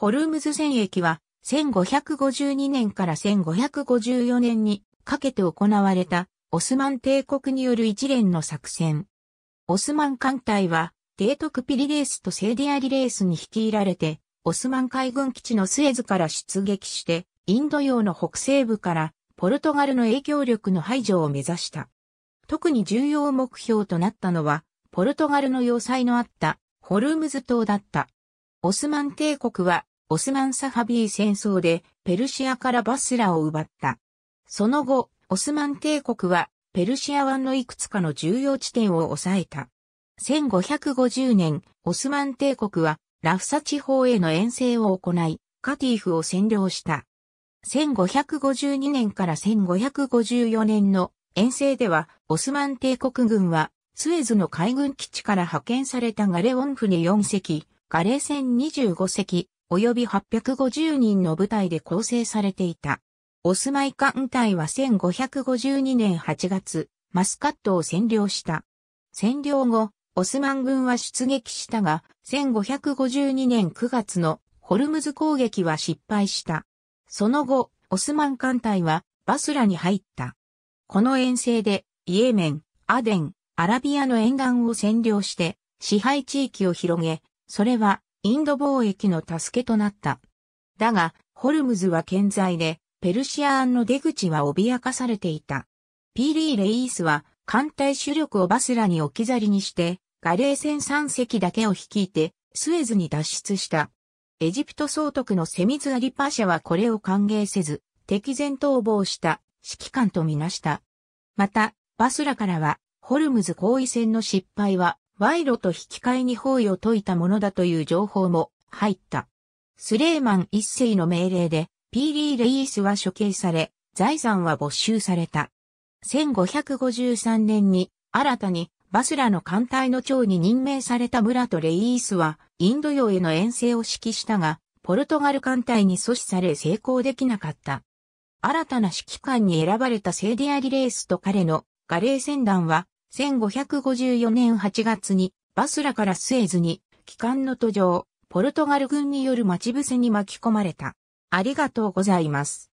ホルムズ戦役は、1552年から1554年にかけて行われた、オスマン帝国による一連の作戦。オスマン艦隊は、提督ピリレースとセーディアリレースに率いられて、オスマン海軍基地のスエズから出撃して、インド洋の北西部からポルトガルの影響力の排除を目指した。特に重要目標となったのは、ポルトガルの要塞のあったホルムズ島だった。オスマン帝国はオスマン・サファビー戦争でペルシアからバスラを奪った。その後、オスマン帝国はペルシア湾のいくつかの重要地点を抑えた。1550年、オスマン帝国はラフサ地方への遠征を行い、カティーフを占領した。1552年から1554年の遠征では、オスマン帝国軍は、スエズの海軍基地から派遣されたガレオン船4隻、ガレ船25隻、及び850人の部隊で構成されていた。オスマイ艦隊は1552年8月、マスカットを占領した。占領後、オスマン軍は出撃したが、1552年9月のホルムズ攻撃は失敗した。その後、オスマン艦隊はバスラに入った。この遠征で、イエメン、アデン、アラビアの沿岸を占領して、支配地域を広げ、それはインド貿易の助けとなった。だが、ホルムズは健在で、ペルシア案の出口は脅かされていた。ピーリー・レイースは、艦隊主力をバスラに置き去りにして、ガレー船3隻だけを率いて、スエズに脱出した。エジプト総督のセミズ・アリパーシャはこれを歓迎せず、敵前逃亡した指揮官とみなした。また、バスラからは、ホルムズ行為戦の失敗は賄賂と引き換えに包囲を解いたものだという情報も入った。スレーマン一世の命令で、ピーリー・レイースは処刑され、財産は没収された。1553年に、新たに、バスラの艦隊の長に任命された村とレイースは、インド洋への遠征を指揮したが、ポルトガル艦隊に阻止され成功できなかった。新たな指揮官に選ばれたセーディア・リレースと彼のガレー船団は、1554年8月にバスラからスエズに帰還の途上、ポルトガル軍による待ち伏せに巻き込まれた。ありがとうございます。